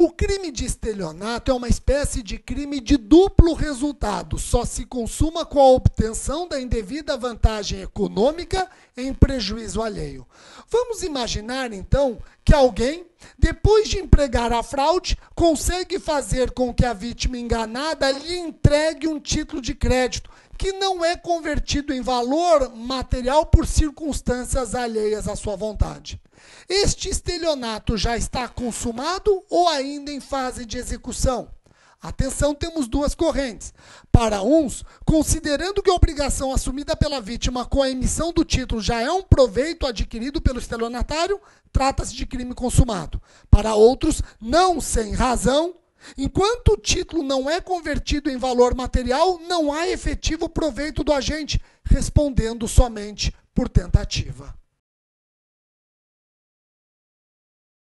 O crime de estelionato é uma espécie de crime de duplo resultado, só se consuma com a obtenção da indevida vantagem econômica em prejuízo alheio. Vamos imaginar, então, que alguém, depois de empregar a fraude, consegue fazer com que a vítima enganada lhe entregue um título de crédito que não é convertido em valor material por circunstâncias alheias à sua vontade. Este estelionato já está consumado ou ainda em fase de execução? Atenção, temos duas correntes. Para uns, considerando que a obrigação assumida pela vítima com a emissão do título já é um proveito adquirido pelo estelionatário, trata-se de crime consumado. Para outros, não sem razão, Enquanto o título não é convertido em valor material, não há efetivo proveito do agente, respondendo somente por tentativa.